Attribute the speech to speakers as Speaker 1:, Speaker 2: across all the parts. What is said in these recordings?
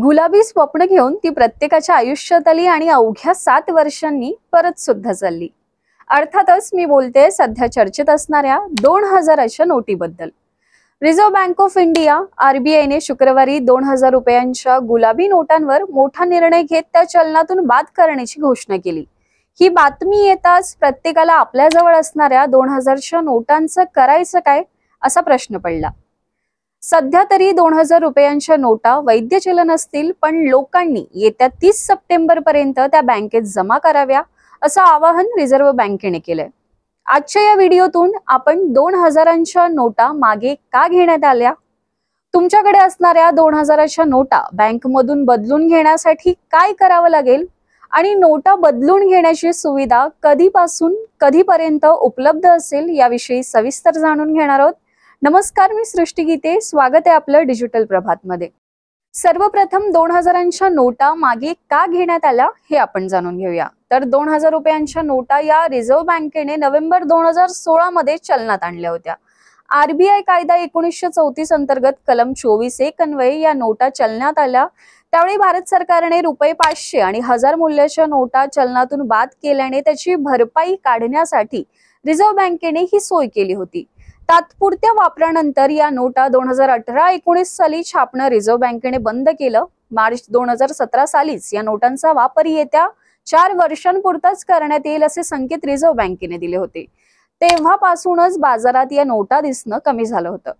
Speaker 1: गुलाबी स्वप्न घेऊन ती प्रत्येकाच्या आयुष्यात आली आणि अवघ्या सात वर्षांनी परत सुद्धा चालली अर्थातच मी बोलते सध्या चर्चेत असणाऱ्या दोन हजाराच्या नोटीबद्दल रिझर्व्ह बँक ऑफ इंडिया आरबीआयने शुक्रवारी दोन हजार रुपयांच्या गुलाबी नोटांवर मोठा निर्णय घेत त्या चलनातून बाद करण्याची घोषणा केली ही बातमी येताच प्रत्येकाला जवळ असणाऱ्या दोन हजारच्या नोटांचं करायचं काय असा प्रश्न पडला सध्या तरी दोन हजार रुपयांच्या नोटा वैद्य चलन असतील पण लोकांनी येत्या तीस सप्टेंबर पर्यंत त्या बँकेत जमा कराव्या असं आवाहन रिझर्व्ह बँकेने केलंय आजच्या या व्हिडिओतून आपण दोन हजारांच्या नोटा मागे का घेण्यात आल्या तुमच्याकडे असणाऱ्या दोन हजाराच्या नोटा बँकमधून बदलून घेण्यासाठी काय करावं लागेल आणि नोटा बदलून घेण्याची सुविधा कधीपासून कधीपर्यंत उपलब्ध असेल याविषयी सविस्तर जाणून घेणार आहोत नमस्कार मी सृष्टी गीते स्वागत आहे आपलं डिजिटल प्रभात मध्ये सर्वप्रथम दोन हजारांच्या नोटा मागे का घेण्यात आल्या हे आपण जाणून घेऊया तर दोन हजार रुपयांच्या नोटा या रिझर्व्ह बँकेने नोव्हेंबर दोन हजार सोळा मध्ये चलनात आणल्या होत्या आरबीआय कायदा एकोणीसशे चौतीस अंतर्गत कलम चोवीस या नोटा चलनात आल्या त्यावेळी भारत सरकारने रुपये पाचशे आणि हजार मूल्याच्या नोटा चलनातून बाद केल्याने त्याची भरपाई काढण्यासाठी रिझर्व्ह बँकेने ही सोय केली होती तात्पुरत्या वापरानंतर या नोटा दोन हजार अठरा एकोणीस साली छापणं रिझर्व्ह बँकेने बंद केलं मार्च दोन हजार सतरा सालीच या नोटांचा वापर येत्या चार वर्षांपुरताच करण्यात येईल असे संकेत रिझर्व्ह बँकेने दिले होते तेव्हापासूनच बाजारात या नोटा दिसणं कमी झालं होतं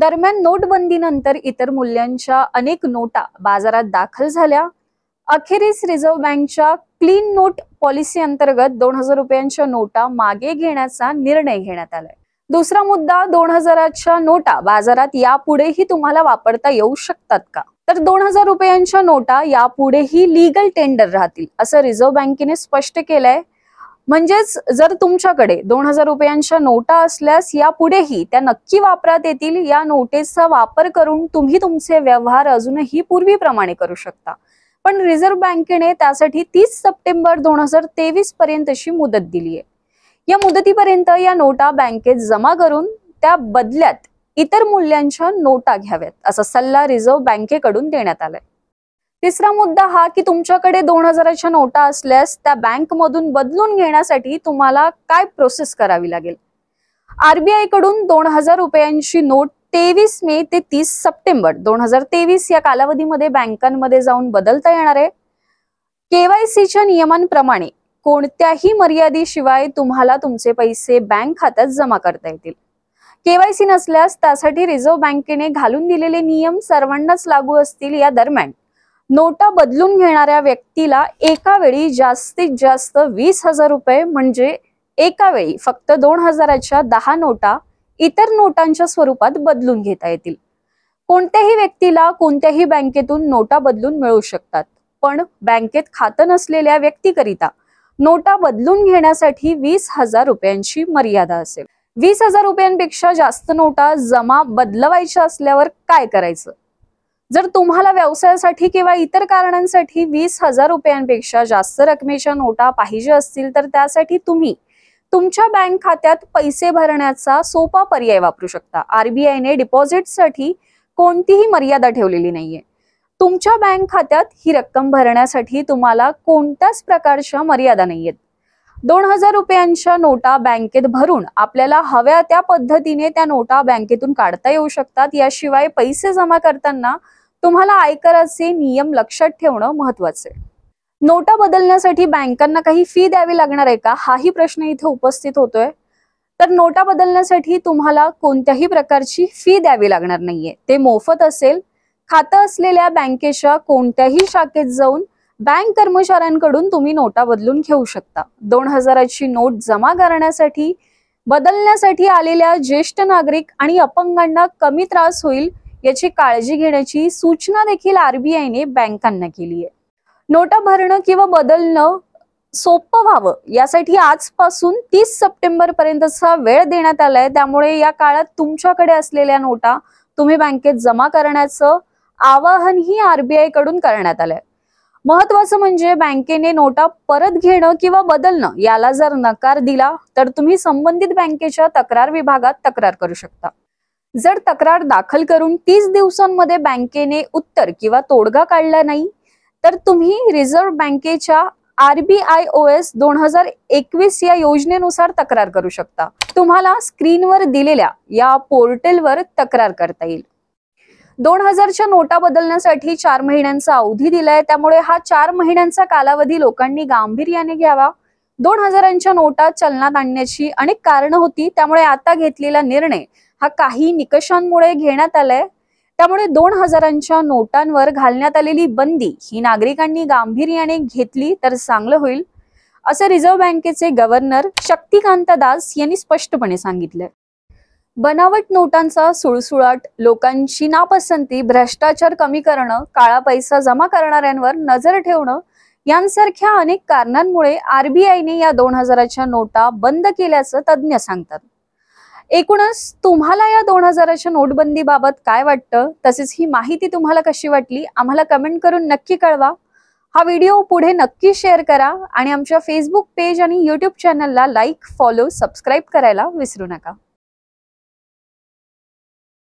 Speaker 1: दरम्यान नोटबंदीनंतर इतर मूल्यांच्या अनेक नोटा बाजारात दाखल झाल्या अखेरीस रिझर्व्ह बँकच्या क्लीन नोट पॉलिसी अंतर्गत दोन हजार रुपयांच्या नोटा मागे घेण्याचा निर्णय घेण्यात आलाय दुसरा मुद्दा दोन हजाराच्या नोटा बाजारात यापुढेही तुम्हाला वापरता येऊ शकतात का तर दोन हजार रुपयांच्या नोटा यापुढेही लिगल टेंडर राहतील असं रिझर्व्ह बँकेने स्पष्ट केलंय म्हणजेच जर तुमच्याकडे दोन हजार रुपयांच्या नोटा असल्यास यापुढेही त्या नक्की वापरात येतील या, नोटेचा वापर करून तुम्ही तुमचे व्यवहार अजूनही पूर्वीप्रमाणे करू शकता पण रिझर्व्ह बँकेने त्यासाठी तीस सप्टेंबर दोन हजार तेवीस पर्यंतची मुदत दिली आहे या मुदतीपर्यंत या नोटा बँकेत जमा करून त्या बदल्यात इतर मूल्यांच्या नोटा घ्याव्यात असा सल्ला रिझर्व्ह बँकेकडून देण्यात आलाय तिसरा मुद्दा हा की तुमच्याकडे दोन हजाराच्या नोटा असल्यास त्या बँकमधून बदलून घेण्यासाठी तुम्हाला काय प्रोसेस करावी लागेल आरबीआय कडून दोन हजार रुपयांची नोट तेवीस मे ते तीस सप्टेंबर दोन हजार तेवीस या कालावधीमध्ये बँकांमध्ये जाऊन बदलता येणार आहे केवायसीच्या नियमांप्रमाणे कोणत्याही मर्यादेशिवाय तुम्हाला तुमचे पैसे बँक खात्यात जमा करता येतील केवायसी नसल्यास त्यासाठी रिझर्व्ह बँकेने घालून दिलेले नियम सर्वांनाच लागू असतील या दरम्यान नोटा बदलून घेणाऱ्या व्यक्तीला एका वेळी जास्तीत जास्त वीस हजार रुपये म्हणजे एका वेळी फक्त दोन हजाराच्या दहा नोटा इतर नोटांच्या स्वरूपात बदलून घेता येतील कोणत्याही व्यक्तीला कोणत्याही बँकेतून नोटा बदलून मिळू शकतात पण बँकेत खातं नसलेल्या व्यक्तीकरिता नोटा बदलून घेण्यासाठी वीस हजार रुपयांची मर्यादा असेल वीस हजार रुपयांपेक्षा जास्त नोटा जमा बदलवायच्या असल्यावर काय करायचं जर तुम्हाला व्यवसायासाठी किंवा इतर कारणांसाठी वीस हजार रुपयांपेक्षा जास्त रकमेच्या नोटा पाहिजे असतील तर त्यासाठी तुम्ही तुमच्या बँक खात्यात पैसे भरण्याचा सोपा पर्याय वापरू शकता आरबीआयने डिपॉझिटसाठी कोणतीही मर्यादा ठेवलेली नाहीये तुमच्या बँक खात्यात ही रक्कम भरण्यासाठी तुम्हाला कोणत्याच प्रकारच्या मर्यादा नाही आहेत दोन हजार रुपयांच्या नोटा बँकेत भरून आपल्याला हव्या त्या पद्धतीने त्या नोटा बँकेतून काढता येऊ शकतात याशिवाय पैसे जमा करताना तुम्हाला आयकराचे नियम लक्षात ठेवणं आहे नोटा बदलण्यासाठी बँकांना काही फी द्यावी लागणार आहे का हाही प्रश्न इथे उपस्थित होतोय तर नोटा बदलण्यासाठी तुम्हाला कोणत्याही प्रकारची फी द्यावी लागणार नाहीये ते मोफत असेल खातं असलेल्या बँकेच्या कोणत्याही शाखेत जाऊन बँक कर्मचाऱ्यांकडून तुम्ही नोटा बदलून घेऊ शकता दोन हजाराची नोट जमा करण्यासाठी बदलण्यासाठी आलेल्या ज्येष्ठ नागरिक आणि अपंगांना कमी त्रास होईल याची काळजी घेण्याची सूचना देखील आरबीआयने बँकांना केली आहे नोटा भरणं किंवा बदलणं सोपं व्हावं यासाठी आजपासून तीस सप्टेंबर पर्यंतचा वेळ देण्यात आलाय त्यामुळे या काळात तुमच्याकडे असलेल्या नोटा तुम्ही बँकेत जमा करण्याचं आवाहनही आरबीआय कडून करण्यात आलंय महत्वाचं म्हणजे बँकेने नोटा परत घेणं किंवा बदलणं याला जर नकार दिला तर तुम्ही संबंधित बँकेच्या तक्रार विभागात तक्रार करू शकता जर तक्रार दाखल करून तीस दिवसांमध्ये बँकेने उत्तर किंवा तोडगा काढला नाही तर तुम्ही रिझर्व्ह बँकेच्या आरबीआय ओ एस दोन हजार एकवीस या योजनेनुसार तक्रार करू शकता तुम्हाला स्क्रीनवर दिलेल्या या पोर्टलवर तक्रार करता येईल दोन हजारच्या नोटा बदलण्यासाठी चार महिन्यांचा अवधी दिलाय त्यामुळे हा चार महिन्यांचा कालावधी लोकांनी गांभीर्याने घ्यावा दोन हजारांच्या नोटा चलनात आणण्याची अनेक कारणं होती त्यामुळे आता घेतलेला निर्णय हा काही निकषांमुळे घेण्यात आलाय त्यामुळे दोन हजारांच्या नोटांवर घालण्यात आलेली बंदी ही नागरिकांनी गांभीर्याने घेतली तर चांगलं होईल असं रिझर्व्ह बँकेचे गव्हर्नर शक्तिकांत दास यांनी स्पष्टपणे सांगितलं बनावट नोटांचा सुळसुळाट लोकांची नापसंती भ्रष्टाचार कमी करणं काळा पैसा जमा करणाऱ्यांवर नजर ठेवणं यांसारख्या अनेक कारणांमुळे आरबीआयने या दोन हजाराच्या नोटा बंद केल्याचं तज्ज्ञ सांगतात एकूणच तुम्हाला या दोन हजाराच्या बाबत काय वाटतं तसेच ही माहिती तुम्हाला कशी वाटली आम्हाला कमेंट करून नक्की कळवा हा व्हिडिओ पुढे नक्की शेअर करा आणि आमच्या फेसबुक पेज आणि युट्यूब चॅनलला लाईक फॉलो सबस्क्राईब करायला विसरू नका